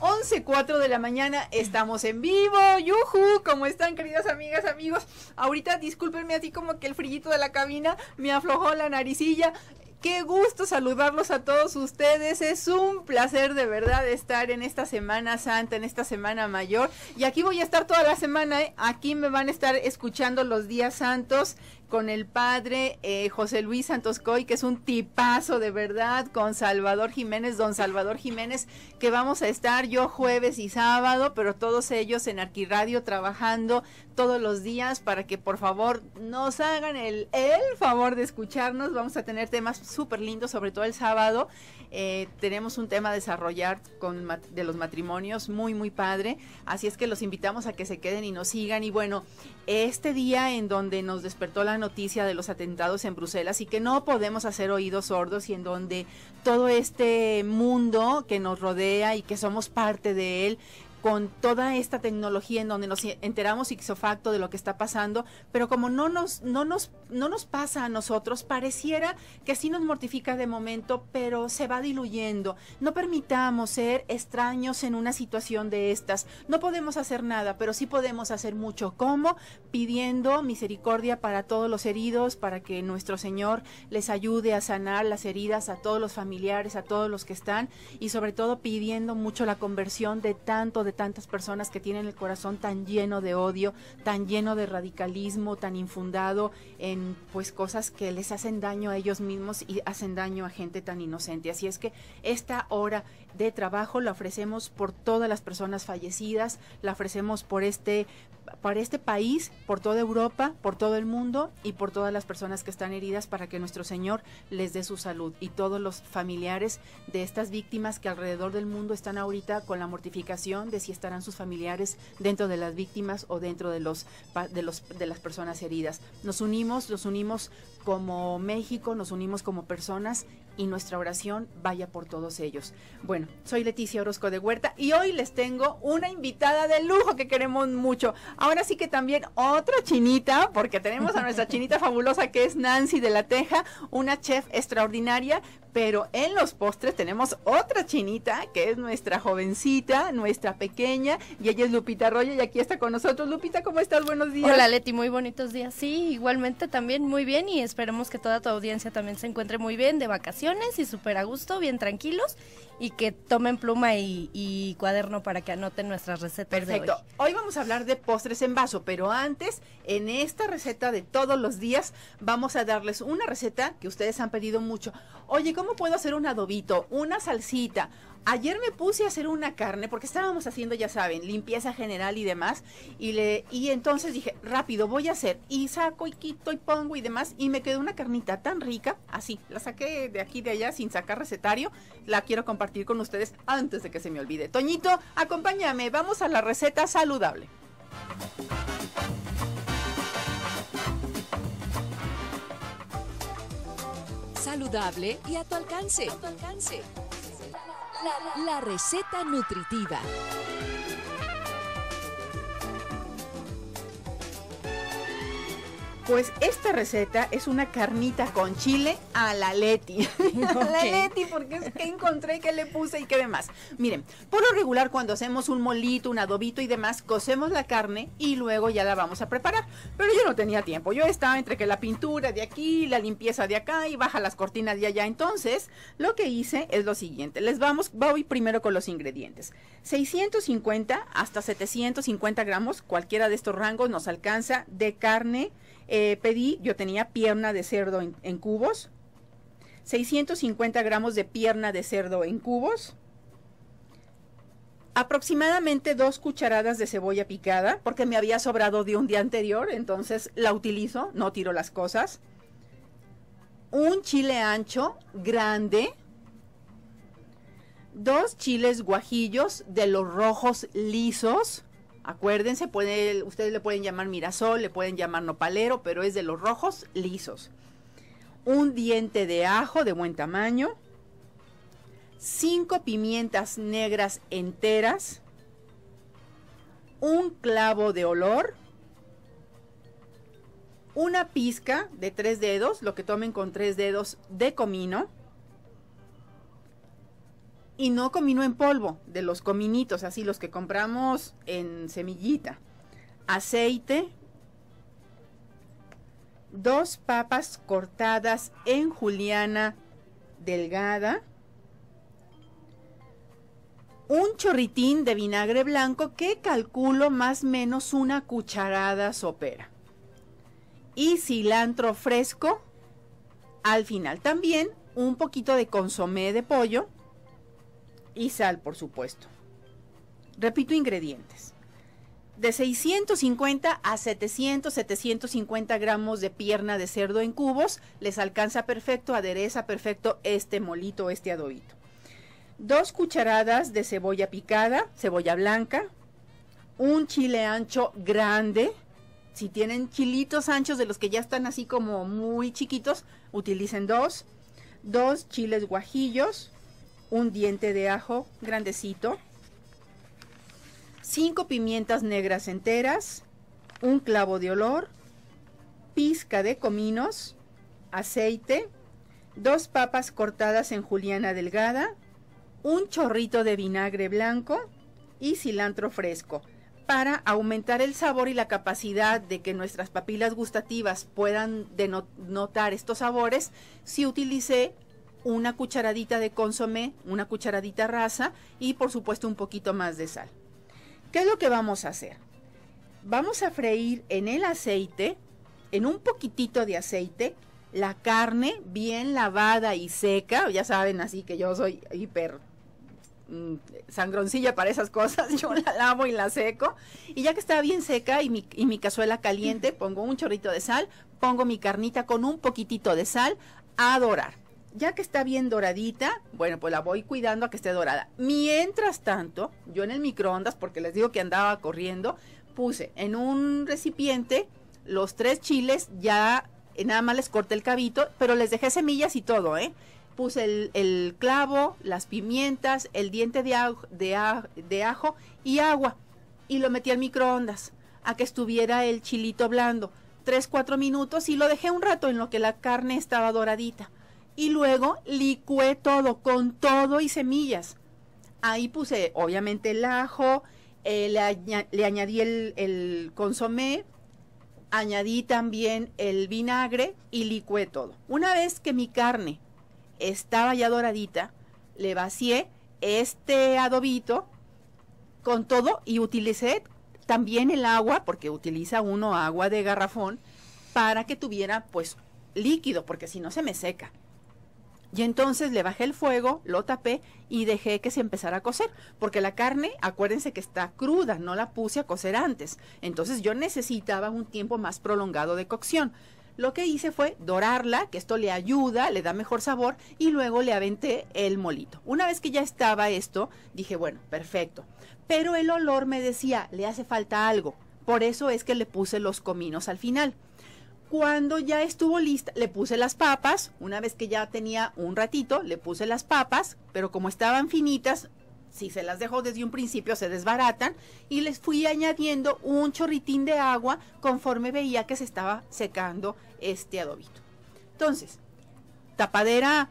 11.04 de la mañana, estamos en vivo. yuju ¿Cómo están, queridas amigas, amigos? Ahorita, discúlpenme, así como que el frillito de la cabina me aflojó la naricilla. Qué gusto saludarlos a todos ustedes. Es un placer de verdad estar en esta Semana Santa, en esta Semana Mayor. Y aquí voy a estar toda la semana. ¿eh? Aquí me van a estar escuchando los días santos con el padre eh, José Luis Santos Coy, que es un tipazo de verdad, con Salvador Jiménez, don Salvador Jiménez, que vamos a estar yo jueves y sábado, pero todos ellos en Arquiradio trabajando todos los días para que por favor nos hagan el, el favor de escucharnos. Vamos a tener temas súper lindos, sobre todo el sábado. Eh, tenemos un tema a desarrollar con, de los matrimonios muy, muy padre. Así es que los invitamos a que se queden y nos sigan. Y bueno, este día en donde nos despertó la noticia de los atentados en Bruselas y que no podemos hacer oídos sordos y en donde todo este mundo que nos rodea y que somos parte de él con toda esta tecnología en donde nos enteramos ixofacto de lo que está pasando, pero como no nos, no nos, no nos pasa a nosotros, pareciera que sí nos mortifica de momento, pero se va diluyendo. No permitamos ser extraños en una situación de estas. No podemos hacer nada, pero sí podemos hacer mucho. ¿cómo? Pidiendo misericordia para todos los heridos, para que nuestro Señor les ayude a sanar las heridas a todos los familiares, a todos los que están, y sobre todo pidiendo mucho la conversión de tanto de de tantas personas que tienen el corazón tan lleno de odio, tan lleno de radicalismo, tan infundado en pues cosas que les hacen daño a ellos mismos y hacen daño a gente tan inocente. Así es que esta hora de trabajo la ofrecemos por todas las personas fallecidas, la ofrecemos por este para este país, por toda Europa, por todo el mundo y por todas las personas que están heridas para que nuestro Señor les dé su salud y todos los familiares de estas víctimas que alrededor del mundo están ahorita con la mortificación de si estarán sus familiares dentro de las víctimas o dentro de los de los de las personas heridas. Nos unimos, nos unimos como México, nos unimos como personas y nuestra oración vaya por todos ellos. Bueno, soy Leticia Orozco de Huerta y hoy les tengo una invitada de lujo que queremos mucho. Ahora sí que también otra chinita, porque tenemos a nuestra chinita fabulosa que es Nancy de la Teja, una chef extraordinaria, pero en los postres tenemos otra chinita que es nuestra jovencita, nuestra pequeña, y ella es Lupita Arroyo y aquí está con nosotros. Lupita, ¿cómo estás? Buenos días. Hola Leti, muy bonitos días. Sí, igualmente también muy bien y esperemos que toda tu audiencia también se encuentre muy bien de vacaciones y súper a gusto, bien tranquilos y que tomen pluma y, cuaderno para que anoten nuestras recetas. Perfecto. De hoy. hoy vamos a hablar de postres en vaso, pero antes, en esta receta de todos los días, vamos a darles una receta que ustedes han pedido mucho. Oye, ¿cómo puedo hacer un adobito, una salsita? Ayer me puse a hacer una carne porque estábamos haciendo, ya saben, limpieza general y demás. Y, le, y entonces dije, rápido, voy a hacer. Y saco y quito y pongo y demás. Y me quedó una carnita tan rica, así. La saqué de aquí de allá sin sacar recetario. La quiero compartir con ustedes antes de que se me olvide. Toñito, acompáñame. Vamos a la receta saludable. Saludable y a tu alcance. la receta nutritiva. Pues esta receta es una carnita con chile a la Leti. a la Leti, porque es que encontré, que le puse y qué demás. Miren, por lo regular, cuando hacemos un molito, un adobito y demás, cocemos la carne y luego ya la vamos a preparar. Pero yo no tenía tiempo. Yo estaba entre que la pintura de aquí, la limpieza de acá y baja las cortinas de allá. Entonces, lo que hice es lo siguiente. Les vamos, voy primero con los ingredientes. 650 hasta 750 gramos, cualquiera de estos rangos nos alcanza de carne eh, pedí, yo tenía pierna de cerdo en, en cubos, 650 gramos de pierna de cerdo en cubos, aproximadamente dos cucharadas de cebolla picada, porque me había sobrado de un día anterior, entonces la utilizo, no tiro las cosas. Un chile ancho grande, dos chiles guajillos de los rojos lisos, Acuérdense, ustedes le pueden llamar mirasol, le pueden llamar nopalero, pero es de los rojos lisos. Un diente de ajo de buen tamaño. Cinco pimientas negras enteras. Un clavo de olor. Una pizca de tres dedos, lo que tomen con tres dedos de comino y no comino en polvo, de los cominitos, así los que compramos en semillita. Aceite, dos papas cortadas en juliana delgada, un chorritín de vinagre blanco que calculo más o menos una cucharada sopera y cilantro fresco al final. También un poquito de consomé de pollo y sal, por supuesto. Repito, ingredientes. De 650 a 700, 750 gramos de pierna de cerdo en cubos, les alcanza perfecto, adereza perfecto este molito, este adobito. Dos cucharadas de cebolla picada, cebolla blanca, un chile ancho grande, si tienen chilitos anchos de los que ya están así como muy chiquitos, utilicen dos. Dos chiles guajillos, un diente de ajo grandecito, cinco pimientas negras enteras, un clavo de olor, pizca de cominos, aceite, dos papas cortadas en juliana delgada, un chorrito de vinagre blanco y cilantro fresco. Para aumentar el sabor y la capacidad de que nuestras papilas gustativas puedan notar estos sabores, si utilicé una cucharadita de consomé, una cucharadita rasa y por supuesto un poquito más de sal. ¿Qué es lo que vamos a hacer? Vamos a freír en el aceite, en un poquitito de aceite, la carne bien lavada y seca. Ya saben, así que yo soy hiper mm, sangroncilla para esas cosas, yo la lavo y la seco y ya que está bien seca y mi, y mi cazuela caliente pongo un chorrito de sal, pongo mi carnita con un poquitito de sal a dorar ya que está bien doradita, bueno, pues la voy cuidando a que esté dorada. Mientras tanto, yo en el microondas, porque les digo que andaba corriendo, puse en un recipiente los tres chiles, ya nada más les corté el cabito, pero les dejé semillas y todo, ¿eh? Puse el, clavo, las pimientas, el diente de, ajo, de, de ajo y agua. Y lo metí al microondas a que estuviera el chilito blando. 3, 4 minutos y lo dejé un rato en lo que la carne estaba doradita y luego licué todo con todo y semillas. Ahí puse obviamente el ajo, eh, le, añadí el, el consomé, añadí también el vinagre y licué todo. Una vez que mi carne estaba ya doradita, le vacié este adobito con todo y utilicé también el agua, porque utiliza uno agua de garrafón, para que tuviera pues líquido, porque si no se me seca. Y entonces le bajé el fuego, lo tapé y dejé que se empezara a cocer, porque la carne, acuérdense que está cruda, no la puse a cocer antes. Entonces yo necesitaba un tiempo más prolongado de cocción. Lo que hice fue dorarla, que esto le ayuda, le da mejor sabor, y luego le aventé el molito. Una vez que ya estaba esto, dije, bueno, perfecto. Pero el olor me decía, le hace falta algo. Por eso es que le puse los cominos al final. Cuando ya estuvo lista, le puse las papas. Una vez que ya tenía un ratito, le puse las papas, pero como estaban finitas, si se las dejó desde un principio se desbaratan y les fui añadiendo un chorritín de agua conforme veía que se estaba secando este adobito. Entonces, tapadera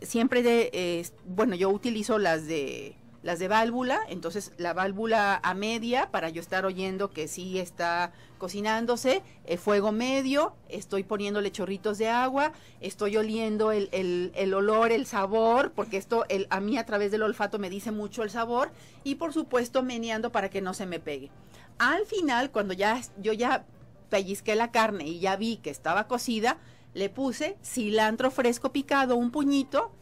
siempre de, eh, bueno, yo utilizo las de las de válvula, entonces la válvula a media para yo estar oyendo que sí está cocinándose, el eh, fuego medio, estoy poniéndole chorritos de agua, estoy oliendo el, olor, el sabor, porque esto el, a mí a través del olfato me dice mucho el sabor, y por supuesto meneando para que no se me pegue. Al final, cuando ya yo ya pellizqué la carne y ya vi que estaba cocida, le puse cilantro fresco picado, un puñito,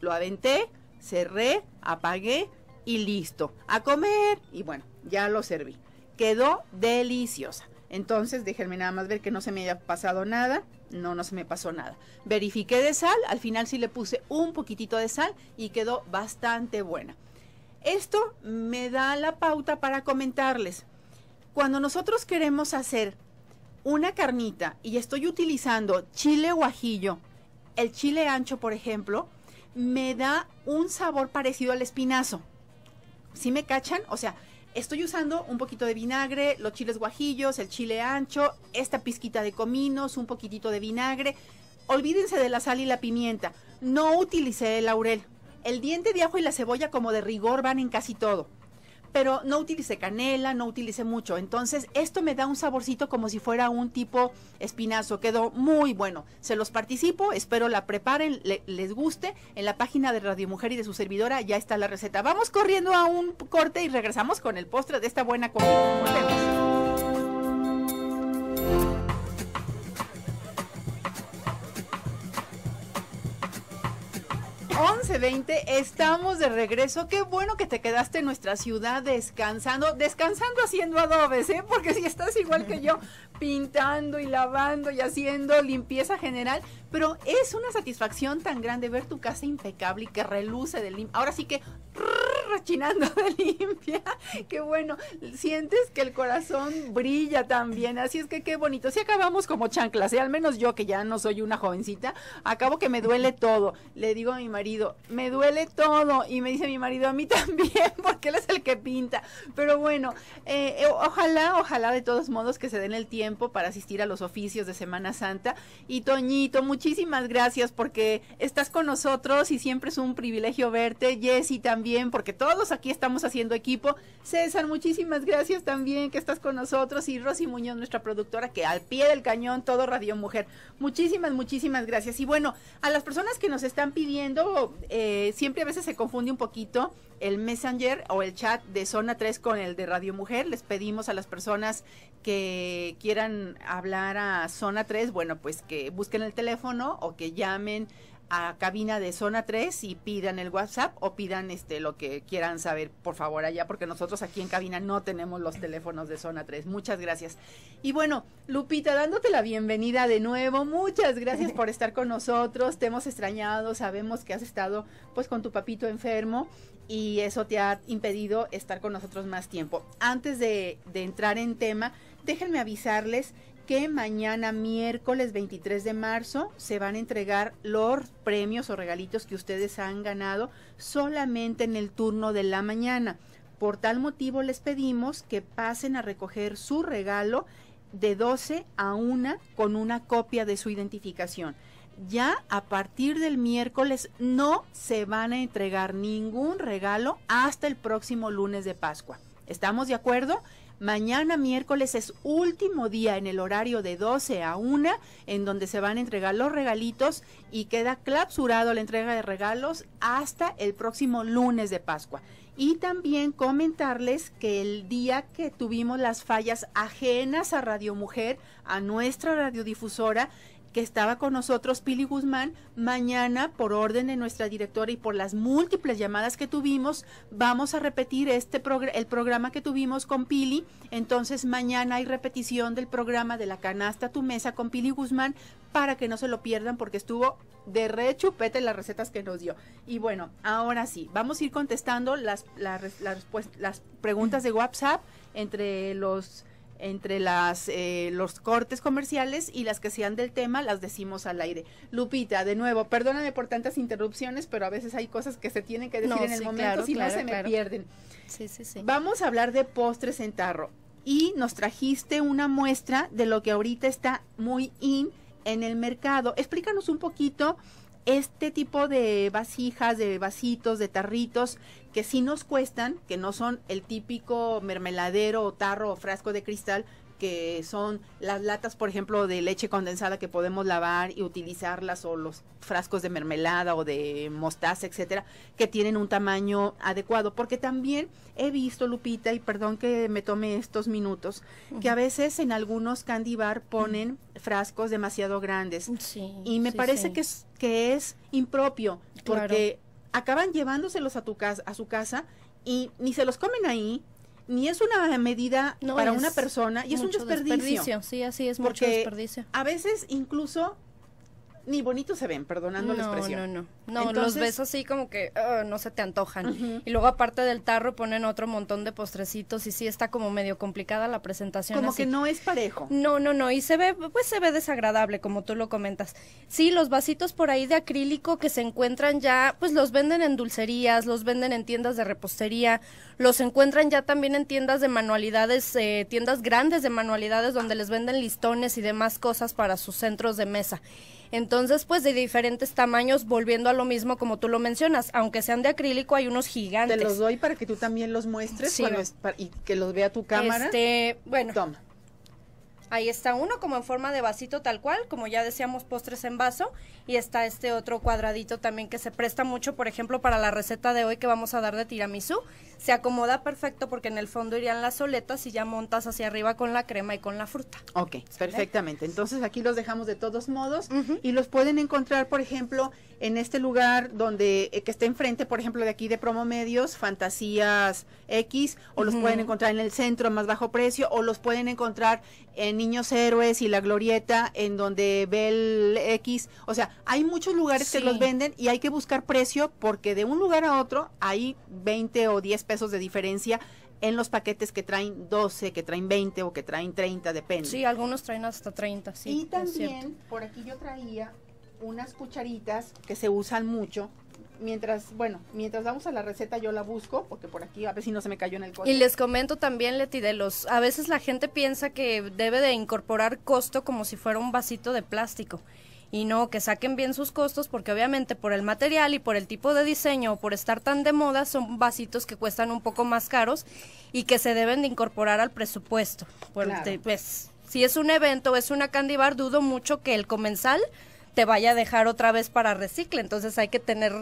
lo aventé, cerré, apagué y listo. A comer y bueno, ya lo serví. Quedó deliciosa. Entonces déjenme nada más ver que no se me haya pasado nada. No, no se me pasó nada. Verifiqué de sal, al final sí le puse un poquitito de sal y quedó bastante buena. Esto me da la pauta para comentarles. Cuando nosotros queremos hacer una carnita y estoy utilizando chile guajillo, el chile ancho por ejemplo, me da un sabor parecido al espinazo. si me cachan? O sea, estoy usando un poquito de vinagre, los chiles guajillos, el chile ancho, esta pizquita de cominos, un poquitito de vinagre. Olvídense de la sal y la pimienta. No utilicé el laurel. El diente de ajo y la cebolla como de rigor van en casi todo pero no utilice canela, no utilice mucho. Entonces, esto me da un saborcito como si fuera un tipo espinazo. Quedó muy bueno. Se los participo, espero la preparen, les guste. En la página de Radio Mujer y de su servidora ya está la receta. Vamos corriendo a un corte y regresamos con el postre de esta buena comida. 11:20 estamos de regreso. Qué bueno que te quedaste en nuestra ciudad descansando, descansando haciendo adobes, ¿eh? Porque si estás igual que yo, pintando y lavando y haciendo limpieza general, pero es una satisfacción tan grande ver tu casa impecable y que reluce de limpia. Ahora sí que rechinando de limpia, qué bueno, sientes que el corazón brilla también, así es que qué bonito, si acabamos como chanclas, y ¿eh? al menos yo que ya no soy una jovencita, acabo que me duele todo, le digo a mi marido, me duele todo, y me dice mi marido, a mí también, porque él es el que pinta, pero bueno, eh, eh, ojalá, ojalá de todos modos que se den el tiempo para asistir a los oficios de Semana Santa, y Toñito, muchas muchísimas gracias porque estás con nosotros y siempre es un privilegio verte. Jessy también, porque todos aquí estamos haciendo equipo. César, muchísimas gracias también que estás con nosotros. Y Rosy Muñoz, nuestra productora, que al pie del cañón, todo Radio Mujer. Muchísimas, muchísimas gracias. Y bueno, a las personas que nos están pidiendo, eh, siempre a veces se confunde un poquito el Messenger o el chat de Zona 3 con el de Radio Mujer. Les pedimos a las personas que quieran hablar a Zona 3, bueno, pues que busquen el teléfono o que llamen a cabina de zona 3 y pidan el WhatsApp o pidan este lo que quieran saber, por favor, allá, porque nosotros aquí en cabina no tenemos los teléfonos de zona 3. Muchas gracias. Y bueno, Lupita, dándote la bienvenida de nuevo, muchas gracias por estar con nosotros. Te hemos extrañado, sabemos que has estado pues con tu papito enfermo y eso te ha impedido estar con nosotros más tiempo. Antes de, de entrar en tema, déjenme avisarles que mañana miércoles 23 de marzo se van a entregar los premios o regalitos que ustedes han ganado solamente en el turno de la mañana. Por tal motivo les pedimos que pasen a recoger su regalo de 12 a 1 con una copia de su identificación. Ya a partir del miércoles no se van a entregar ningún regalo hasta el próximo lunes de Pascua. ¿Estamos de acuerdo? Mañana miércoles es último día en el horario de 12 a 1 en donde se van a entregar los regalitos y queda clausurado la entrega de regalos hasta el próximo lunes de Pascua. Y también comentarles que el día que tuvimos las fallas ajenas a Radio Mujer, a nuestra radiodifusora, que estaba con nosotros Pili Guzmán, mañana por orden de nuestra directora y por las múltiples llamadas que tuvimos, vamos a repetir este el programa que tuvimos con Pili. Entonces mañana hay repetición del programa de la canasta a tu mesa con Pili Guzmán para que no se lo pierdan porque estuvo de re chupete las recetas que nos dio. Y bueno, ahora sí, vamos a ir contestando las, las preguntas de WhatsApp entre los entre las, eh, los cortes comerciales y las que sean del tema, las decimos al aire. Lupita, de nuevo, perdóname por tantas interrupciones, pero a veces hay cosas que se tienen que decir en el momento, si no se me pierden. Vamos a hablar de postres en tarro y nos trajiste una muestra de lo que ahorita está muy in en el mercado. Explícanos un poquito este tipo de vasijas, de vasitos, de tarritos que sí nos cuestan, que no son el típico mermeladero o tarro o frasco de cristal, que son las latas, por ejemplo, de leche condensada que podemos lavar y utilizarlas, o los frascos de mermelada o de mostaza, etcétera, que tienen un tamaño adecuado. Porque también he visto, Lupita, y perdón que me tome estos minutos, que a veces en algunos candy bar ponen frascos demasiado grandes. y me parece Que, es, que es impropio, porque acaban llevándoselos a, tu casa, a su casa y ni se los comen ahí, ni es una medida para una persona y es un desperdicio. Sí, así es, mucho desperdicio. A veces incluso ni bonitos se ven, perdonando la expresión. No, no, no. No, los ves así como que ah, no se te antojan. Y luego aparte del tarro ponen otro montón de postrecitos y sí está como medio complicada la presentación. Como que no es parejo. No, no, no. Y se ve, pues se ve desagradable, como tú lo comentas. Sí, los vasitos por ahí de acrílico que se encuentran ya, pues los venden en dulcerías, los venden en tiendas de repostería, los encuentran ya también en tiendas de manualidades, eh, tiendas grandes de manualidades donde les venden listones y demás cosas para sus centros de mesa. Entonces, pues de diferentes tamaños, volviendo a lo mismo como tú lo mencionas, aunque sean de acrílico, hay unos gigantes. Te los doy para que tú también los muestres y que los vea tu cámara. Este, bueno. Toma. Ahí está uno como en forma de vasito tal cual, como ya decíamos postres en vaso, y está este otro cuadradito también que se presta mucho, por ejemplo, para la receta de hoy que vamos a dar de tiramisú. Se acomoda perfecto porque en el fondo irían las soletas y ya montas hacia arriba con la crema y con la fruta. Ok, perfectamente. Entonces aquí los dejamos de todos modos y los pueden encontrar, por ejemplo, en este lugar donde eh, que está enfrente, por ejemplo, de aquí de Promo Medios, Fantasías X, o los pueden encontrar en el centro a más bajo precio, o los pueden encontrar en Niños Héroes y La Glorieta, en donde ve el X. O sea, hay muchos lugares que los venden y hay que buscar precio porque de un lugar a otro hay 20 o 10 pesos de diferencia en los paquetes que traen 12, que traen 20 o que traen 30, depende. Sí, algunos traen hasta 30, sí. Y también, por aquí yo traía unas cucharitas que se usan mucho. Mientras, bueno, mientras vamos a la receta yo la busco, porque por aquí a ver si no se me cayó en el coche. Y les comento también, Leti, de los, a veces la gente piensa que debe de incorporar costo como si fuera un vasito de plástico y no que saquen bien sus costos porque obviamente por el material y por el tipo de diseño o por estar tan de moda son vasitos que cuestan un poco más caros y que se deben de incorporar al presupuesto. pues si es un evento es una candibar dudo mucho que el comensal te vaya a dejar otra vez para recicle. Entonces hay que tener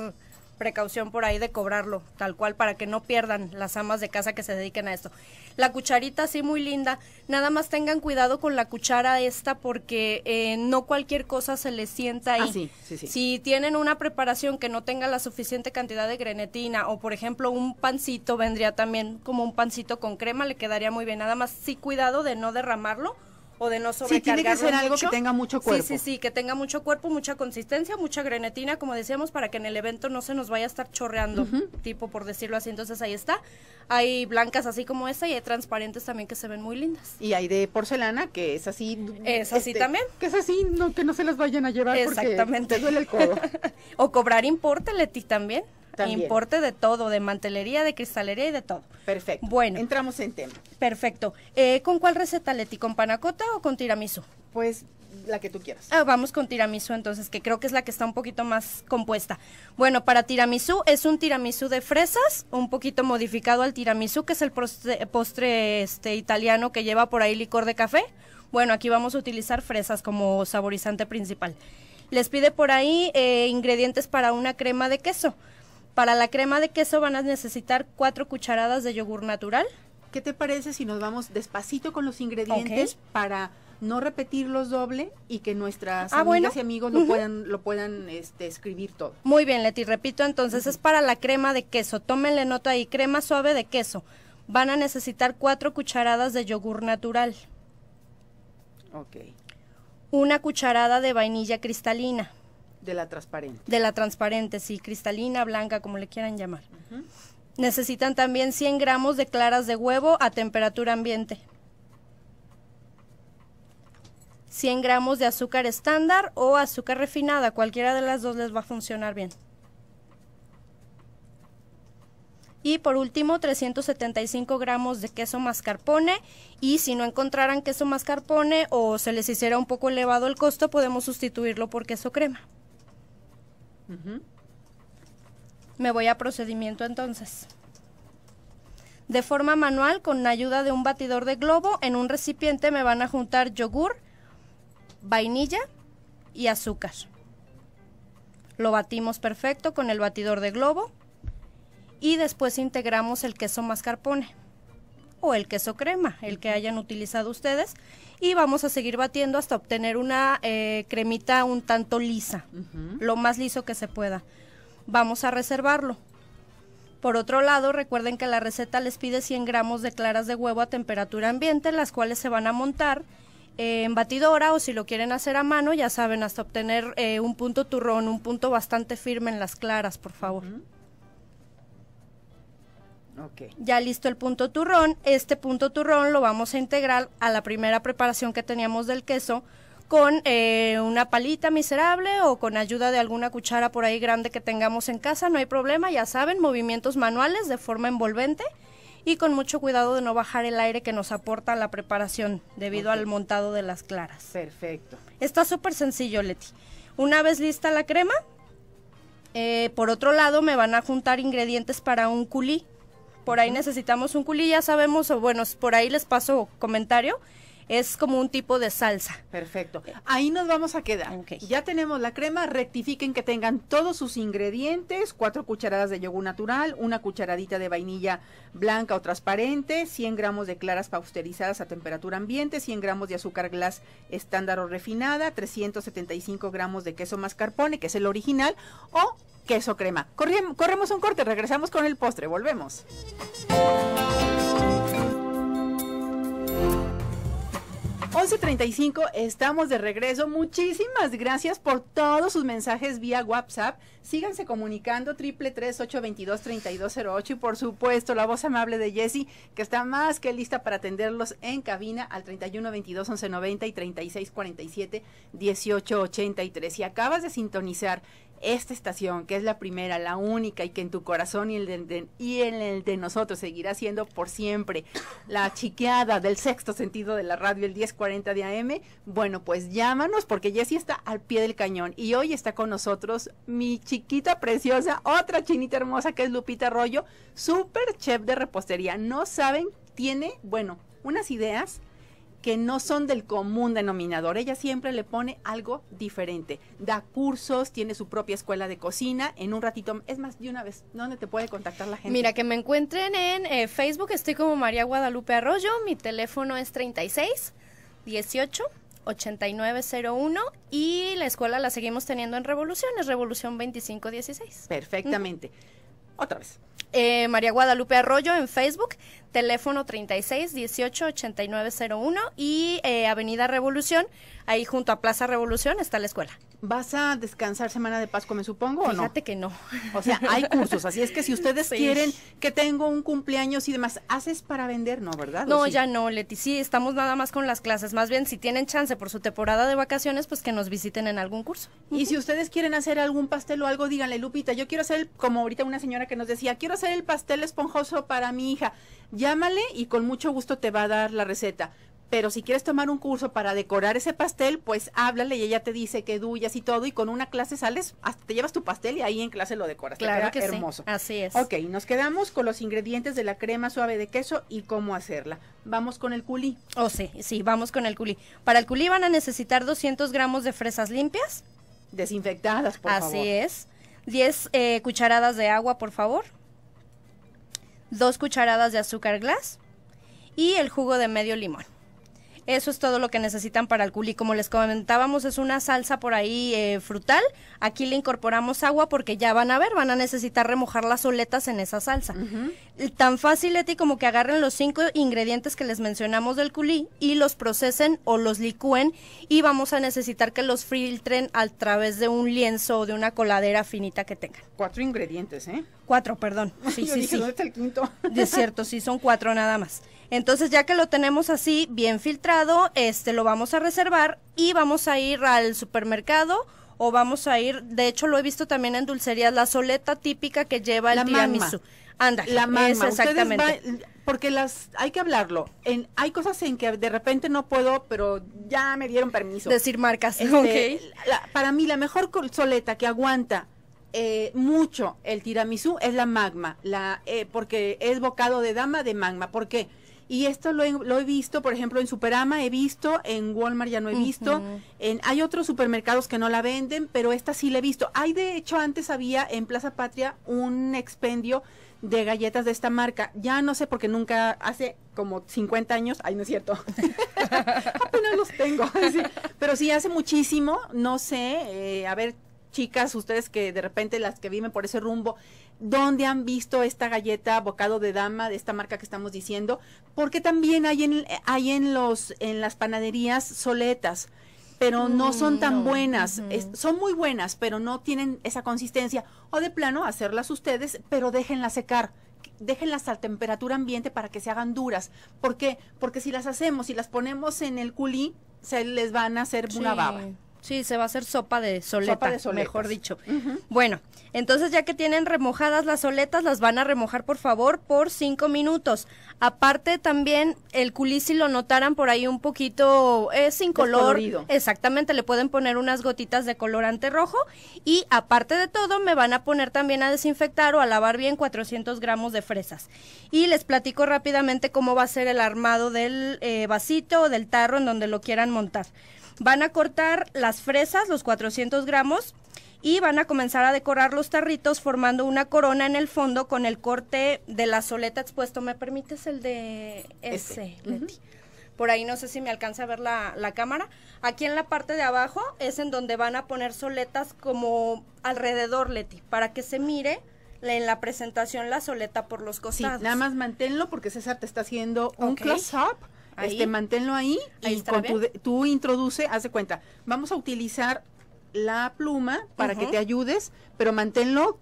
precaución por ahí de cobrarlo, tal cual, para que no pierdan las amas de casa que se dediquen a esto. La cucharita, sí, muy linda. Nada más tengan cuidado con la cuchara esta porque eh, no cualquier cosa se les sienta ah, ahí. Si tienen una preparación que no tenga la suficiente cantidad de grenetina o, por ejemplo, un pancito, vendría también como un pancito con crema, le quedaría muy bien. Nada más, sí, cuidado de no derramarlo de no Sí, tiene que ser algo que tenga mucho cuerpo. Sí, sí, sí, que tenga mucho cuerpo, mucha consistencia, mucha grenetina, como decíamos, para que en el evento no se nos vaya a estar chorreando, tipo por decirlo así. Entonces ahí está. Hay blancas así como esta y hay transparentes también que se ven muy lindas. Y hay de porcelana que es así. Es así este, también. Que es así, no, que no se las vayan a llevar Exactamente. porque duele el codo. o cobrar importe, Leti, también. Importe de todo, de mantelería, de cristalería y de todo. Perfecto. Bueno. Entramos en tema. Perfecto. Eh, ¿Con cuál receta, Leti? ¿Con panacota o con tiramisú? Pues la que tú quieras. Ah, vamos con tiramisú entonces, que creo que es la que está un poquito más compuesta. Bueno, para tiramisú es un tiramisú de fresas, un poquito modificado al tiramisú, que es el postre, este, italiano que lleva por ahí licor de café. Bueno, aquí vamos a utilizar fresas como saborizante principal. Les pide por ahí eh, ingredientes para una crema de queso. Para la crema de queso van a necesitar cuatro cucharadas de yogur natural. ¿Qué te parece si nos vamos despacito con los ingredientes para no repetirlos doble y que nuestras ah, amigas y amigos lo puedan este, escribir todo. Muy bien, Leti, repito, entonces es para la crema de queso. Tómenle nota ahí, crema suave de queso. Van a necesitar cuatro cucharadas de yogur natural. Ok. Una cucharada de vainilla cristalina. De la transparente. De la transparente, sí, cristalina, blanca, como le quieran llamar. Necesitan también 100 gramos de claras de huevo a temperatura ambiente. 100 gramos de azúcar estándar o azúcar refinada, cualquiera de las dos les va a funcionar bien. Y por último, 375 gramos de queso mascarpone. Y si no encontraran queso mascarpone o se les hiciera un poco elevado el costo, podemos sustituirlo por queso crema. Me voy a procedimiento entonces. De forma manual, con ayuda de un batidor de globo, en un recipiente me van a juntar yogur, vainilla y azúcar. Lo batimos perfecto con el batidor de globo y después integramos el queso mascarpone o el queso crema, el que hayan utilizado ustedes. Y vamos a seguir batiendo hasta obtener una eh, cremita un tanto lisa, lo más liso que se pueda. Vamos a reservarlo. Por otro lado, recuerden que la receta les pide 100 gramos de claras de huevo a temperatura ambiente, las cuales se van a montar eh, en batidora o si lo quieren hacer a mano, ya saben, hasta obtener eh, un punto turrón, un punto bastante firme en las claras, por favor. Ya listo el punto turrón. Este punto turrón lo vamos a integrar a la primera preparación que teníamos del queso con eh, una palita miserable o con ayuda de alguna cuchara por ahí grande que tengamos en casa, no hay problema, ya saben, movimientos manuales de forma envolvente y con mucho cuidado de no bajar el aire que nos aporta la preparación debido al montado de las claras. Perfecto. Está súper sencillo, Leti. Una vez lista la crema, eh, por otro lado me van a juntar ingredientes para un culí por ahí necesitamos un culi, ya sabemos, o bueno, por ahí les paso comentario. Es como un tipo de salsa. Perfecto. Ahí nos vamos a quedar. Ya tenemos la crema. Rectifiquen que tengan todos sus ingredientes: cuatro cucharadas de yogur natural, una cucharadita de vainilla blanca o transparente, 100 gramos de claras pausterizadas a temperatura ambiente, 100 gramos de azúcar glass estándar o refinada, 375 gramos de queso mascarpone, que es el original, o queso crema. corremos un corte, regresamos con el postre, volvemos. 11.35 estamos de regreso. Muchísimas gracias por todos sus mensajes vía WhatsApp. Síganse comunicando triple tres ocho y por supuesto la voz amable de Jessy que está más que lista para atenderlos en cabina al treinta y uno veintidós y treinta y seis cuarenta y Si acabas de sintonizar esta estación, que es la primera, la única y que en tu corazón y, el y en el de nosotros seguirá siendo por siempre la chiqueada del sexto sentido de la radio, el 1040 de AM, bueno, pues llámanos porque Jessie está al pie del cañón y hoy está con nosotros mi chiquita preciosa, otra chinita hermosa que es Lupita Arroyo, super chef de repostería. No saben, tiene, bueno, unas ideas que no son del común denominador. Ella siempre le pone algo diferente. Da cursos, tiene su propia escuela de cocina. En un ratito, es más, de una vez, ¿dónde te puede contactar la gente? Mira, que me encuentren en eh, Facebook, estoy como María Guadalupe Arroyo. Mi teléfono es 36 18 8901 y la escuela la seguimos teniendo en Revolución, es Revolución 2516. Perfectamente. Otra vez. Eh, María Guadalupe Arroyo en Facebook, teléfono 36 18 89 01 y eh, Avenida Revolución, ahí junto a Plaza Revolución está la escuela. ¿Vas a descansar semana de Pascua, me supongo, o no? Fíjate que no. O sea, hay cursos, así es que si ustedes quieren que tengo un cumpleaños y demás, ¿haces para vender, no, verdad? No, ya no, Leti, sí, estamos nada más con las clases. Más bien, si tienen chance por su temporada de vacaciones, pues que nos visiten en algún curso. Y si ustedes quieren hacer algún pastel o algo, díganle, Lupita, yo quiero hacer, como ahorita una señora que nos decía, quiero hacer el pastel esponjoso para mi hija. Llámale y con mucho gusto te va a dar la receta pero si quieres tomar un curso para decorar ese pastel, pues háblale y ella te dice que duyas y todo, y con una clase sales, hasta te llevas tu pastel y ahí en clase lo decoras. Claro te queda hermoso. Así es. Ok, nos quedamos con los ingredientes de la crema suave de queso y cómo hacerla. Vamos con el culí. Oh, sí, sí, vamos con el culí. Para el culí van a necesitar 200 gramos de fresas limpias. Desinfectadas, por favor. Así es. 10 eh, cucharadas de agua, por favor. 2 cucharadas de azúcar glass. Y el jugo de medio limón. Eso es todo lo que necesitan para el culí. Como les comentábamos, es una salsa por ahí eh, frutal. Aquí le incorporamos agua porque ya van a ver, van a necesitar remojar las soletas en esa salsa. Tan fácil, Eti, como que agarren los cinco ingredientes que les mencionamos del culí y los procesen o los licúen y vamos a necesitar que los filtren a través de un lienzo o de una coladera finita que tengan. Cuatro ingredientes, ¿eh? Cuatro, perdón. Sí, sí, sí. ¿dónde está el quinto? De cierto, sí, son cuatro nada más. Entonces ya que lo tenemos así bien filtrado, este lo vamos a reservar y vamos a ir al supermercado o vamos a ir, de hecho lo he visto también en dulcerías, la soleta típica que lleva el tiramisú. Anda, la mamá, exactamente. porque las hay que hablarlo. En, hay cosas en que de repente no puedo, pero ya me dieron permiso. Decir marcas, este, para mí la mejor soleta que aguanta eh, mucho el tiramisú es la magma, la eh, porque es bocado de dama de magma. ¿Por qué? Y esto lo he, visto, por ejemplo, en Superama he visto, en Walmart ya no he visto, en, hay otros supermercados que no la venden, pero esta sí la he visto. Hay, de hecho, antes había en Plaza Patria un expendio de galletas de esta marca. Ya no sé porque nunca hace como 50 años, ay, no es cierto. Apenas los tengo. Pero sí hace muchísimo, no sé, eh, a ver chicas, ustedes que de repente las que viven por ese rumbo, ¿dónde han visto esta galleta bocado de dama de esta marca que estamos diciendo? Porque también hay en, hay en, los, en las panaderías soletas pero mm, no son tan buenas. son muy buenas, pero no tienen esa consistencia. O de plano, hacerlas ustedes, pero déjenlas secar. Déjenlas a temperatura ambiente para que se hagan duras. ¿Por qué? Porque si las hacemos y las ponemos en el culí, se les van a hacer una baba. Sí, se va a hacer sopa de soleta, soletas. mejor dicho. Bueno, entonces ya que tienen remojadas las soletas, las van a remojar por favor por cinco minutos. Aparte también el culis si lo notaran por ahí un poquito es sin color, exactamente le pueden poner unas gotitas de colorante rojo y aparte de todo me van a poner también a desinfectar o a lavar bien 400 gramos de fresas. Y les platico rápidamente cómo va a ser el armado del eh, vasito o del tarro en donde lo quieran montar. Van a cortar las fresas, los 400 gramos, y van a comenzar a decorar los tarritos formando una corona en el fondo con el corte de la soleta expuesto. ¿Me permites el de ese, este. Leti? Por ahí no sé si me alcanza a ver la, cámara. Aquí en la parte de abajo es en donde van a poner soletas como alrededor, Leti, para que se mire en la presentación la soleta por los costados. nada más manténlo porque César te está haciendo un close-up este, manténlo ahí, y tu, tú introduce, haz de cuenta, vamos a utilizar la pluma para que te ayudes, pero manténlo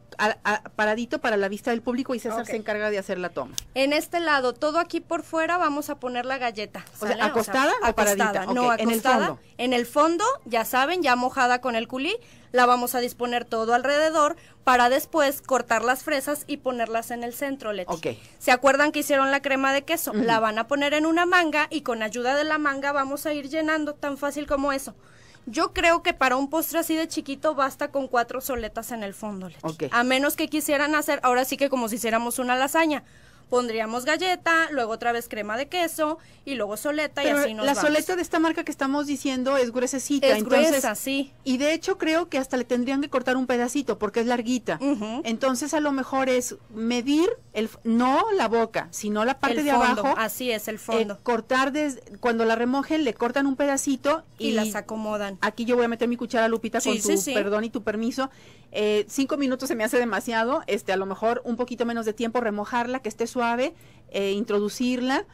paradito para la vista del público y César se encarga de hacer la toma. En este lado, todo aquí por fuera, vamos a poner la galleta. ¿Acostada o, paradita? No, acostada. el En el fondo, ya saben, ya mojada con el culí, la vamos a disponer todo alrededor para después cortar las fresas y ponerlas en el centro, Leti. ¿Se acuerdan que hicieron la crema de queso? La van a poner en una manga y con ayuda de la manga vamos a ir llenando, tan fácil como eso. Yo creo que para un postre así de chiquito basta con cuatro soletas en el fondo, Leti. A menos que quisieran hacer, ahora sí que como si hiciéramos una lasaña pondríamos galleta, luego otra vez crema de queso y luego soleta y así nos La soleta de esta marca que estamos diciendo es gruesecita. Es gruesa, sí. Y de hecho creo que hasta le tendrían que cortar un pedacito porque es larguita. Entonces a lo mejor es medir el no la boca, sino la parte de abajo. Así es, el eh, fondo. cortar cuando la remojen le cortan un pedacito y, las acomodan. Aquí yo voy a meter mi cuchara Lupita con tu perdón y tu permiso eh, cinco minutos se me hace demasiado, este, a lo mejor un poquito menos de tiempo, remojarla, que esté suave, eh, introducirla,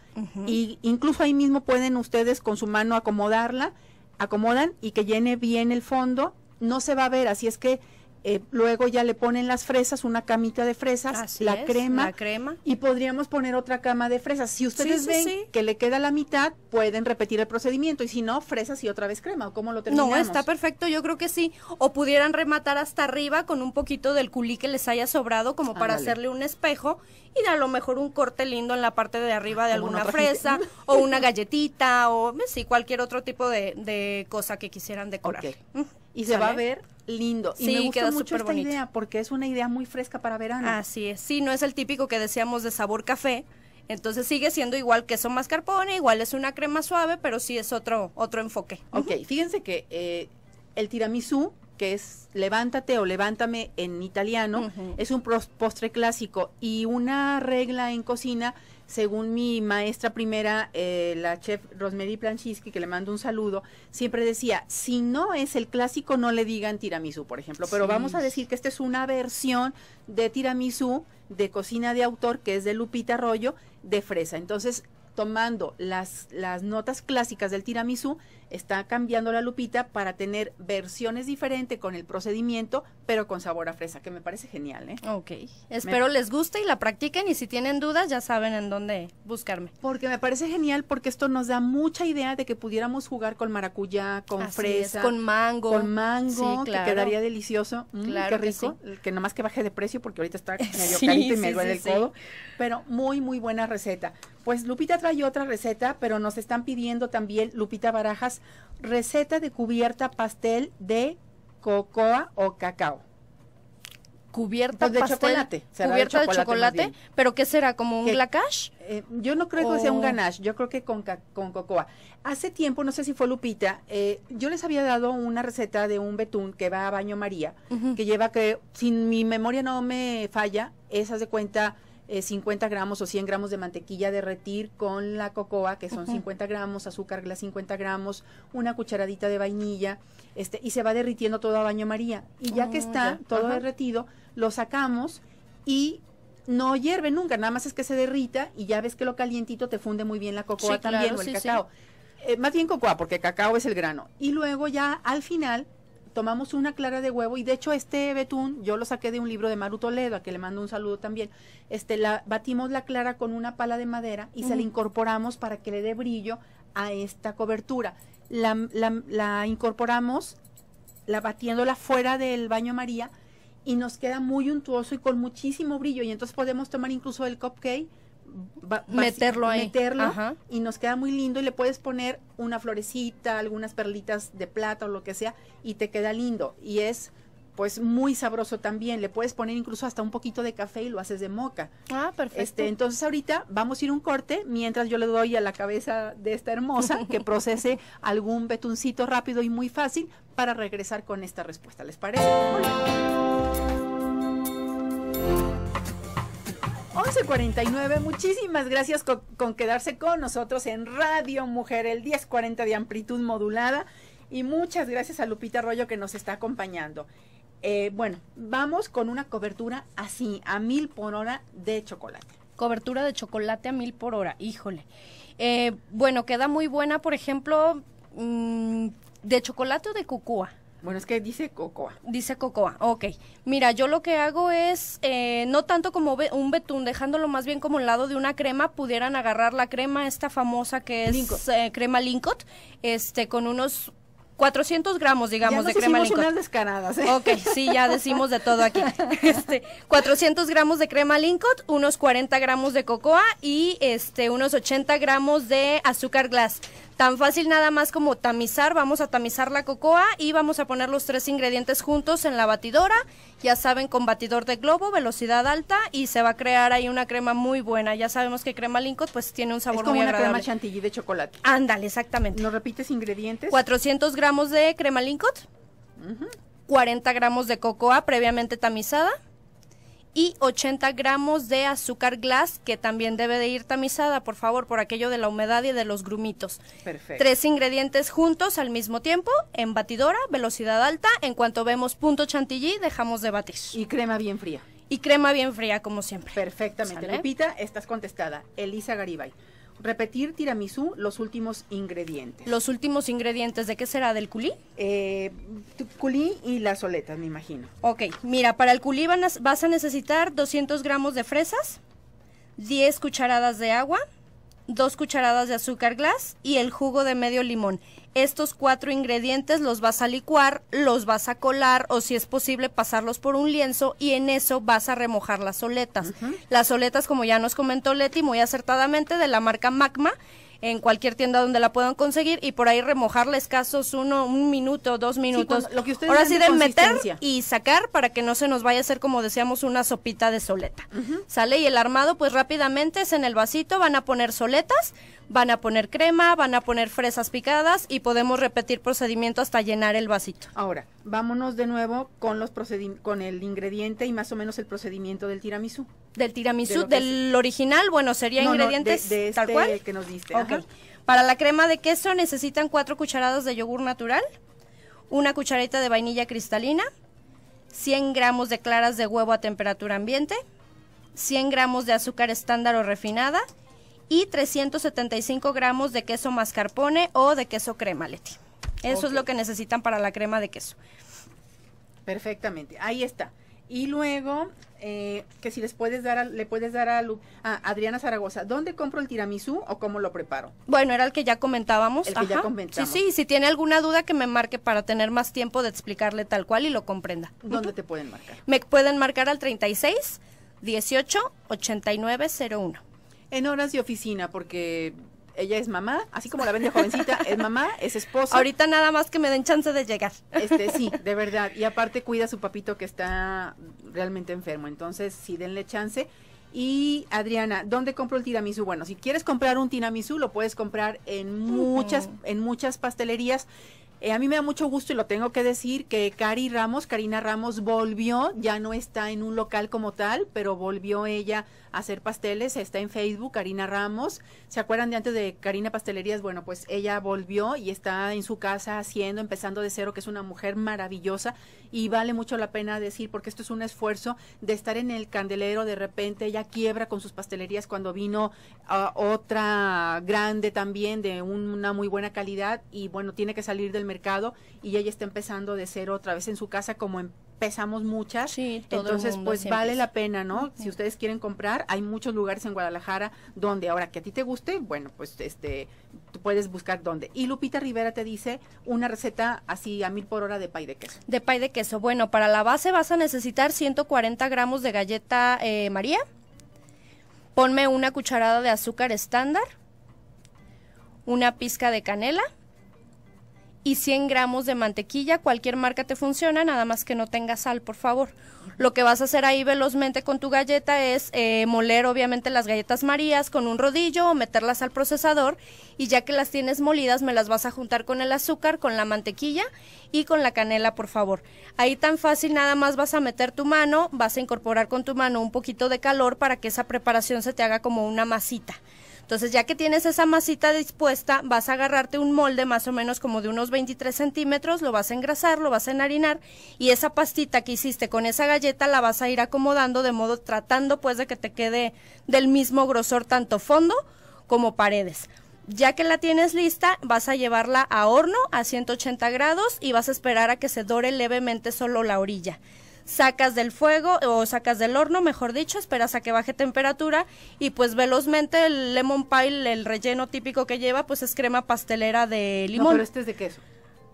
y incluso ahí mismo pueden ustedes con su mano acomodarla, acomodan y que llene bien el fondo, no se va a ver, así es que eh, luego ya le ponen las fresas, una camita de fresas, la, crema, Y podríamos poner otra cama de fresas. Si ustedes ven que le queda la mitad, pueden repetir el procedimiento. Y si no, fresas y otra vez crema. ¿O cómo lo terminamos? No, está perfecto. Yo creo que sí. O pudieran rematar hasta arriba con un poquito del culí que les haya sobrado, como para hacerle un espejo. Y a lo mejor un corte lindo en la parte de arriba de ah, alguna fresa, o una galletita, o sí, cualquier otro tipo de, cosa que quisieran decorar. Y se va a ver lindo. y me gusta mucho esta idea porque es una idea muy fresca para verano. Así es. Sí, no es el típico que decíamos de sabor café. Entonces sigue siendo igual queso mascarpone, igual es una crema suave, pero sí es otro otro enfoque. Ok, fíjense que eh, el tiramisú, que es levántate o levántame en italiano, es un postre clásico y una regla en cocina según mi maestra primera, eh, la chef Rosemary Planchiski, que le mando un saludo, siempre decía, si no es el clásico, no le digan tiramisú, por ejemplo, pero vamos a decir que esta es una versión de tiramisú de cocina de autor, que es de Lupita Arroyo, de fresa. Entonces, tomando las, las notas clásicas del tiramisú, está cambiando la lupita para tener versiones diferentes con el procedimiento, pero con sabor a fresa, que me parece genial, ¿eh? Ok. Espero les guste y la practiquen y si tienen dudas ya saben en dónde buscarme. Porque me parece genial porque esto nos da mucha idea de que pudiéramos jugar con maracuyá, con fresa, con mango. Con mango, sí, que quedaría delicioso. Mm, claro qué rico. Que, sí. que, nomás que baje de precio porque ahorita está medio sí, y me duele el codo, pero muy muy buena receta. Pues Lupita trae otra receta, pero nos están pidiendo también Lupita Barajas Receta de cubierta pastel de cocoa o cacao. Cubierta pues de chocolate. Cubierta de chocolate, pero ¿qué será? ¿Como un glacash? Eh, yo no creo que sea un ganache, yo creo que con, con cocoa. Hace tiempo, no sé si fue Lupita, eh, yo les había dado una receta de un betún que va a baño María, que lleva, que sin mi memoria no me falla, esas de cuenta eh, 50 gramos o 100 gramos de mantequilla derretir con la cocoa, que son 50 gramos, azúcar las 50 gramos, una cucharadita de vainilla, este, y se va derritiendo todo a baño María. Y ya que oh, está todo derretido, lo sacamos y no hierve nunca, nada más es que se derrita y ya ves que lo calientito te funde muy bien la cocoa también o el cacao. Eh, más bien cocoa, porque cacao es el grano. Y luego ya al final tomamos una clara de huevo y de hecho este betún yo lo saqué de un libro de Maru Toledo, a que le mando un saludo también. Este la batimos la clara con una pala de madera y se la incorporamos para que le dé brillo a esta cobertura. La, la, la incorporamos la batiéndola fuera del baño María y nos queda muy untuoso y con muchísimo brillo y entonces podemos tomar incluso el cupcake meterlo ahí. y nos queda muy lindo y le puedes poner una florecita, algunas perlitas de plata o lo que sea y te queda lindo. Y es pues muy sabroso también. Le puedes poner incluso hasta un poquito de café y lo haces de moca. Ah, perfecto. Este, entonces ahorita vamos a ir un corte mientras yo le doy a la cabeza de esta hermosa que procese algún betuncito rápido y muy fácil para regresar con esta respuesta. ¿Les parece? 11.49, muchísimas gracias con, quedarse con nosotros en Radio Mujer, el 1040 de amplitud modulada. Y muchas gracias a Lupita Arroyo que nos está acompañando. Eh, bueno, vamos con una cobertura así, a mil por hora de chocolate. Cobertura de chocolate a mil por hora, híjole. Eh, bueno, queda muy buena, por ejemplo, mm, de chocolate o de cucua. Bueno, es que dice cocoa. Dice cocoa, ok. Mira, yo lo que hago es, eh, no tanto como un betún, dejándolo más bien como un lado de una crema, pudieran agarrar la crema, esta famosa que es eh, crema Lincoln, este, con unos 400 gramos, digamos, ya de crema Lincoln. unas descaradas, ¿eh? Ok, sí, ya decimos de todo aquí. Este, 400 gramos de crema Lincoln, unos 40 gramos de cocoa y este, unos 80 gramos de azúcar glass. Tan fácil nada más como tamizar, vamos a tamizar la cocoa y vamos a poner los tres ingredientes juntos en la batidora, ya saben, con batidor de globo, velocidad alta y se va a crear ahí una crema muy buena. Ya sabemos que crema Lincoln pues tiene un sabor como muy una crema chantilly de chocolate. Ándale, exactamente. ¿No repites ingredientes? 400 gramos de crema Lincoln, 40 gramos de cocoa previamente tamizada, y 80 gramos de azúcar glass, que también debe de ir tamizada, por favor, por aquello de la humedad y de los grumitos. Perfecto. Tres ingredientes juntos al mismo tiempo, en batidora, velocidad alta. En cuanto vemos punto chantilly, dejamos de batir. Y crema bien fría. Y crema bien fría, como siempre. Perfectamente. ¿Sale? Lupita, estás contestada. Elisa Garibay repetir tiramisú los últimos ingredientes. Los últimos ingredientes, ¿de qué será? ¿Del culí? Eh, culí y las oletas, me imagino. Ok, mira, para el culí vas a necesitar 200 gramos de fresas, 10 cucharadas de agua, dos cucharadas de azúcar glass y el jugo de medio limón. Estos cuatro ingredientes los vas a licuar, los vas a colar o si es posible pasarlos por un lienzo y en eso vas a remojar las soletas. Las soletas, como ya nos comentó Leti muy acertadamente, de la marca Magma, en cualquier tienda donde la puedan conseguir y por ahí remojarle escasos uno, un minuto, dos minutos. lo que Ahora sí de meter y sacar para que no se nos vaya a hacer como decíamos una sopita de soleta. Sale y el armado pues rápidamente es en el vasito, van a poner soletas, van a poner crema, van a poner fresas picadas y podemos repetir procedimiento hasta llenar el vasito. Ahora, vámonos de nuevo con los con el ingrediente y más o menos el procedimiento del tiramisú. Del tiramisú, del original, bueno, sería ingredientes de, tal este cual. que nos diste. Okay. Para la crema de queso necesitan cuatro cucharadas de yogur natural, una cucharadita de vainilla cristalina, 100 gramos de claras de huevo a temperatura ambiente, 100 gramos de azúcar estándar o refinada y 375 gramos de queso mascarpone o de queso crema, Leti. Eso es lo que necesitan para la crema de queso. Perfectamente, ahí está. Y luego, eh, que si les puedes dar le puedes dar a, a, Adriana Zaragoza, ¿dónde compro el tiramisú o cómo lo preparo? Bueno, era el que ya comentábamos. El ya comentamos. Sí, sí, si tiene alguna duda que me marque para tener más tiempo de explicarle tal cual y lo comprenda. ¿Dónde te pueden marcar? Me pueden marcar al 36 18 89 01. En horas de oficina, porque ella es mamá, así como la vende jovencita, es mamá, es esposa. Ahorita nada más que me den chance de llegar. Este, sí, de verdad. Y aparte cuida a su papito que está realmente enfermo. Entonces, sí, denle chance. Y Adriana, ¿dónde compro el tiramisú? Bueno, si quieres comprar un tiramisú, lo puedes comprar en muchas, en muchas pastelerías. Eh, a mí me da mucho gusto y lo tengo que decir que Cari Ramos, Karina Ramos volvió, ya no está en un local como tal, pero volvió ella hacer pasteles, está en Facebook, Karina Ramos. ¿Se acuerdan de antes de Karina Pastelerías? Bueno, pues ella volvió y está en su casa haciendo, empezando de cero, que es una mujer maravillosa y vale mucho la pena decir porque esto es un esfuerzo de estar en el candelero, de repente ella quiebra con sus pastelerías cuando vino ah, otra grande también de una muy buena calidad y bueno, tiene que salir del mercado y ella está empezando de cero otra vez en su casa como en pesamos muchas. Sí, entonces, pues vale la pena, ¿no? Si ustedes quieren comprar, hay muchos lugares en Guadalajara donde ahora que a ti te guste, bueno, pues este, tú puedes buscar dónde. Y Lupita Rivera te dice una receta así a mil por hora de pay de queso. De pay de queso. Bueno, para la base vas a necesitar 140 gramos de galleta eh, María. Ponme una cucharada de azúcar estándar, una pizca de canela y 100 gramos de mantequilla, cualquier marca te funciona, nada más que no tenga sal, por favor. Lo que vas a hacer ahí velozmente con tu galleta es eh, moler obviamente las galletas marías con un rodillo o meterlas al procesador y ya que las tienes molidas me las vas a juntar con el azúcar, con la mantequilla y con la canela, por favor. Ahí tan fácil nada más vas a meter tu mano, vas a incorporar con tu mano un poquito de calor para que esa preparación se te haga como una masita. Entonces, ya que tienes esa masita dispuesta, vas a agarrarte un molde más o menos como de unos 23 centímetros, lo vas a engrasar, lo vas a enharinar y esa pastita que hiciste con esa galleta la vas a ir acomodando de modo tratando pues de que te quede del mismo grosor tanto fondo como paredes. Ya que la tienes lista, vas a llevarla a horno a 180 grados y vas a esperar a que se dore levemente solo la orilla sacas del fuego o sacas del horno, mejor dicho, esperas a que baje temperatura y pues velozmente el lemon pie, el relleno típico que lleva, pues es crema pastelera de limón. No, pero este es de queso.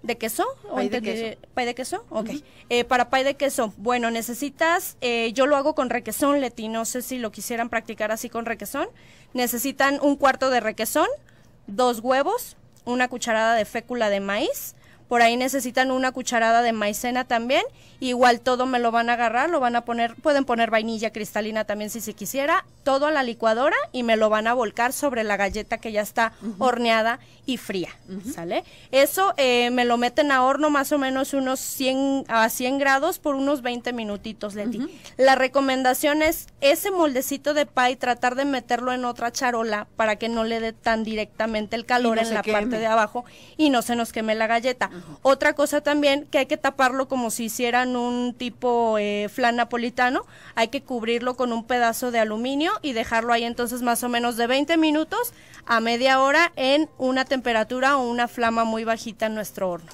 ¿De queso? ¿Pay de queso? ¿Pay de queso? Ok. Eh, para pay de queso, bueno, necesitas, eh, yo lo hago con requesón, Leti, no sé si lo quisieran practicar así con requesón. Necesitan un cuarto de requesón, dos huevos, una cucharada de fécula de maíz, por ahí necesitan una cucharada de maicena también. Igual todo me lo van a agarrar, lo van a poner, pueden poner vainilla cristalina también si se quisiera todo a la licuadora y me lo van a volcar sobre la galleta que ya está horneada y fría, ¿sale? Eso eh, me lo meten a horno más o menos unos 100 a 100 grados por unos 20 minutitos, La recomendación es ese moldecito de pie tratar de meterlo en otra charola para que no le dé tan directamente el calor en la parte de abajo y no se nos queme la galleta. Otra cosa también que hay que taparlo como si hicieran un tipo eh, flan napolitano, hay que cubrirlo con un pedazo de aluminio y dejarlo ahí entonces más o menos de 20 minutos a media hora en una temperatura o una flama muy bajita en nuestro horno.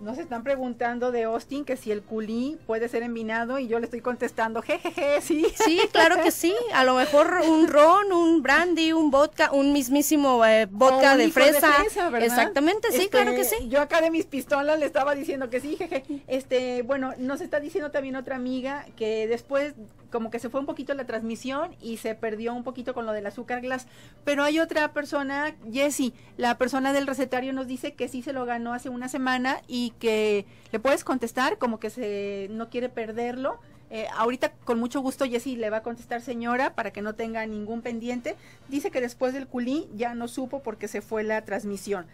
Nos están preguntando de Austin que si el culí puede ser envinado y yo le estoy contestando, jejeje, sí. Sí, claro que sí. A lo mejor un ron, un brandy, un vodka, un mismísimo eh, vodka de, fresa. Exactamente, sí, claro este, que sí. Yo acá de mis pistolas le estaba diciendo que sí, jeje. Este, bueno, nos está diciendo también otra amiga que después como que se fue un poquito la transmisión y se perdió un poquito con lo del azúcar glass. Pero hay otra persona, Jessy, la persona del recetario nos dice que sí se lo ganó hace una semana y que le puedes contestar, como que se no quiere perderlo. Eh, ahorita con mucho gusto Jessy le va a contestar señora para que no tenga ningún pendiente. Dice que después del culí ya no supo porque se fue la transmisión.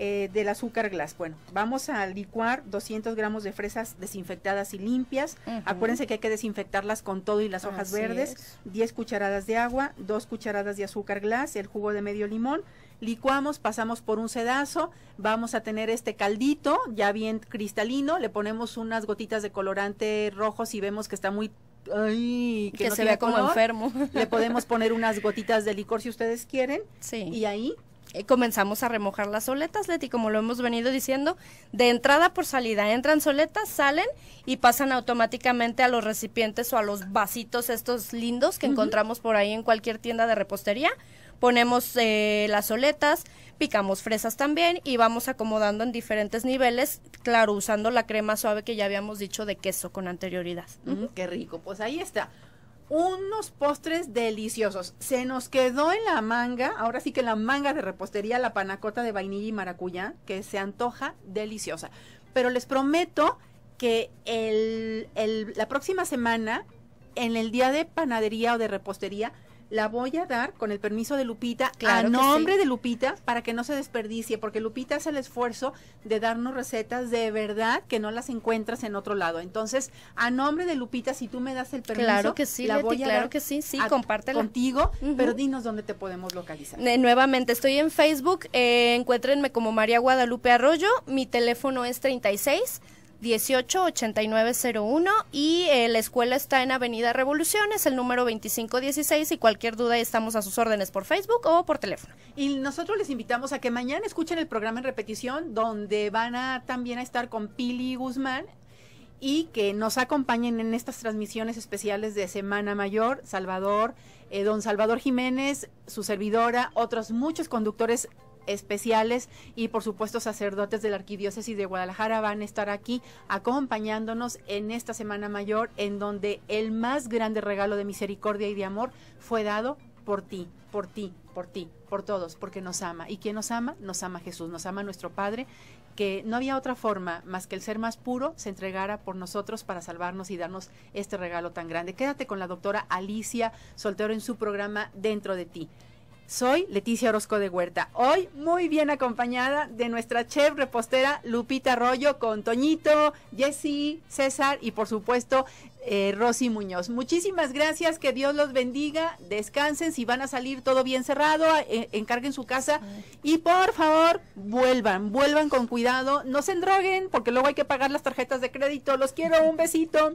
Eh, del azúcar glass. Bueno, vamos a licuar 200 gramos de fresas desinfectadas y limpias. Acuérdense que hay que desinfectarlas con todo y las hojas verdes. 10 cucharadas de agua, 2 cucharadas de azúcar glass, el jugo de medio limón licuamos, pasamos por un sedazo, vamos a tener este caldito ya bien cristalino, le ponemos unas gotitas de colorante rojo si vemos que está muy ay, que, se vea como enfermo. Le podemos poner unas gotitas de licor si ustedes quieren. Sí. Y ahí eh, comenzamos a remojar las soletas, Leti, como lo hemos venido diciendo, de entrada por salida. Entran soletas, salen y pasan automáticamente a los recipientes o a los vasitos estos lindos que encontramos por ahí en cualquier tienda de repostería. Ponemos eh, las soletas, picamos fresas también y vamos acomodando en diferentes niveles, claro, usando la crema suave que ya habíamos dicho de queso con anterioridad. qué rico, pues ahí está unos postres deliciosos. Se nos quedó en la manga, ahora sí que la manga de repostería, la panacota de vainilla y maracuyá, que se antoja deliciosa. Pero les prometo que el, el, la próxima semana, en el día de panadería o de repostería, la voy a dar con el permiso de Lupita, a nombre de Lupita, para que no se desperdicie, porque Lupita hace el esfuerzo de darnos recetas de verdad que no las encuentras en otro lado. Entonces, a nombre de Lupita, si tú me das el permiso, claro que sí, la voy a claro que sí, sí, compártela contigo, pero dinos dónde te podemos localizar. Eh, nuevamente, estoy en Facebook, eh, encuéntrenme como María Guadalupe Arroyo, mi teléfono es 36 188901 y eh, la escuela está en Avenida Revolución, es el número 2516 y cualquier duda estamos a sus órdenes por Facebook o por teléfono. Y nosotros les invitamos a que mañana escuchen el programa en repetición donde van a también a estar con Pili Guzmán y que nos acompañen en estas transmisiones especiales de Semana Mayor, Salvador, eh, don Salvador Jiménez, su servidora, otros muchos conductores especiales y por supuesto sacerdotes de la Arquidiócesis de Guadalajara van a estar aquí acompañándonos en esta Semana Mayor en donde el más grande regalo de misericordia y de amor fue dado por ti, por ti, por ti, por todos, porque nos ama. ¿Y quien nos ama? Nos ama Jesús, nos ama nuestro Padre, que no había otra forma más que el ser más puro se entregara por nosotros para salvarnos y darnos este regalo tan grande. Quédate con la doctora Alicia Soltero en su programa Dentro de ti. Soy Leticia Orozco de Huerta. Hoy muy bien acompañada de nuestra chef repostera Lupita Arroyo con Toñito, Jessy, César y por supuesto eh, Rosy Muñoz. Muchísimas gracias, que Dios los bendiga, descansen, si van a salir todo bien cerrado, eh, encarguen su casa y por favor vuelvan, vuelvan con cuidado, no se endroguen porque luego hay que pagar las tarjetas de crédito. Los quiero, un besito.